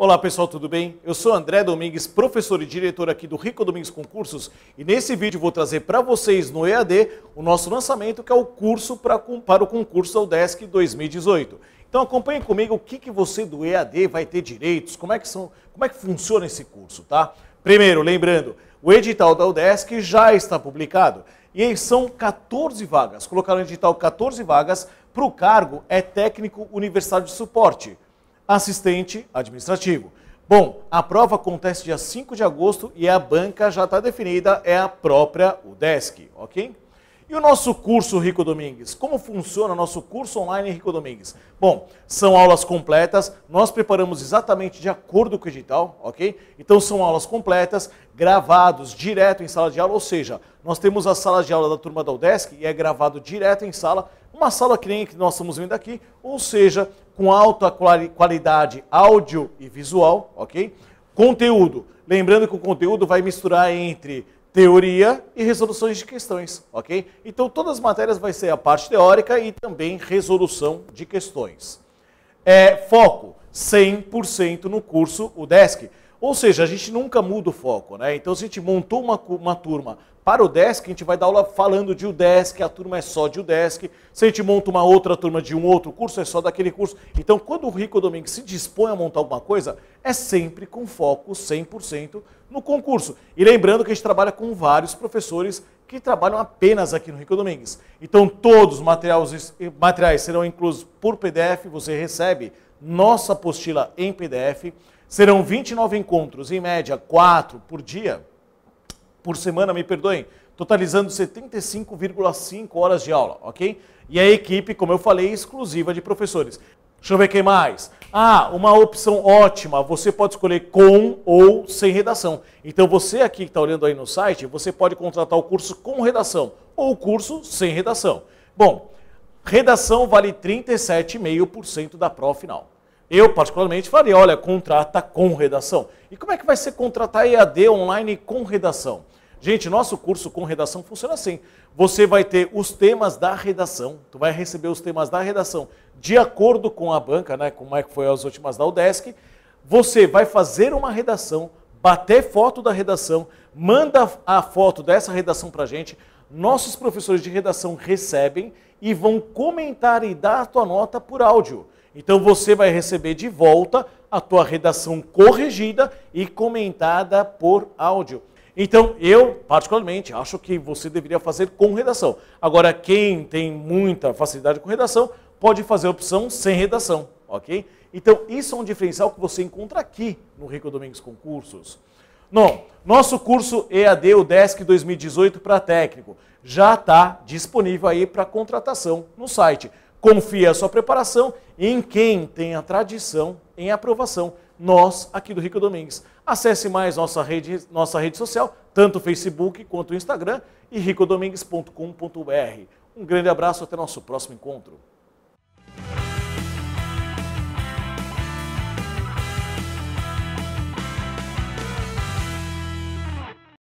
Olá pessoal, tudo bem? Eu sou André Domingues, professor e diretor aqui do Rico Domingues Concursos e nesse vídeo vou trazer para vocês no EAD o nosso lançamento que é o curso pra, para o concurso ao Desk 2018. Então acompanhe comigo o que, que você do EAD vai ter direitos, como é que, são, como é que funciona esse curso, tá? Primeiro, lembrando, o edital da UDESC já está publicado e são 14 vagas. Colocaram no edital 14 vagas para o cargo é técnico universitário de suporte assistente administrativo. Bom, a prova acontece dia 5 de agosto e a banca já está definida, é a própria UDESC, ok? E o nosso curso Rico Domingues? Como funciona o nosso curso online Rico Domingues? Bom, são aulas completas, nós preparamos exatamente de acordo com o edital, ok? Então são aulas completas, gravados direto em sala de aula, ou seja, nós temos a sala de aula da turma da UDESC e é gravado direto em sala, uma sala que nem que nós estamos vendo aqui, ou seja, com alta qualidade áudio e visual, ok? Conteúdo. Lembrando que o conteúdo vai misturar entre teoria e resoluções de questões, ok? Então todas as matérias vai ser a parte teórica e também resolução de questões. É, foco 100% no curso UDESC. Ou seja, a gente nunca muda o foco, né? Então, se a gente montou uma, uma turma para o Desk, a gente vai dar aula falando de o Desk, a turma é só de o Desk. Se a gente monta uma outra turma de um outro curso, é só daquele curso. Então, quando o Rico Domingues se dispõe a montar alguma coisa, é sempre com foco 100% no concurso. E lembrando que a gente trabalha com vários professores que trabalham apenas aqui no Rico Domingues. Então, todos os materiais, materiais serão inclusos por PDF, você recebe nossa apostila em PDF. Serão 29 encontros, em média, 4 por dia, por semana, me perdoem, totalizando 75,5 horas de aula, ok? E a equipe, como eu falei, é exclusiva de professores. Deixa eu ver quem mais. Ah, uma opção ótima, você pode escolher com ou sem redação. Então você aqui que está olhando aí no site, você pode contratar o curso com redação ou o curso sem redação. Bom, redação vale 37,5% da prova final. Eu, particularmente, falei, olha, contrata com redação. E como é que vai ser contratar EAD online com redação? Gente, nosso curso com redação funciona assim. Você vai ter os temas da redação, tu vai receber os temas da redação de acordo com a banca, né, como é que foi as últimas da UDESC. Você vai fazer uma redação, bater foto da redação, manda a foto dessa redação para a gente. Nossos professores de redação recebem e vão comentar e dar a tua nota por áudio. Então você vai receber de volta a tua redação corrigida e comentada por áudio. Então, eu, particularmente, acho que você deveria fazer com redação. Agora, quem tem muita facilidade com redação, pode fazer a opção sem redação, ok? Então, isso é um diferencial que você encontra aqui no Rico Domingos Concursos. Não, nosso curso EAD UDESC 2018 para técnico já está disponível aí para contratação no site confia a sua preparação em quem tem a tradição em aprovação. Nós, aqui do Rico Domingues. Acesse mais nossa rede, nossa rede social, tanto o Facebook quanto o Instagram, e ricodomingues.com.br. Um grande abraço, até nosso próximo encontro.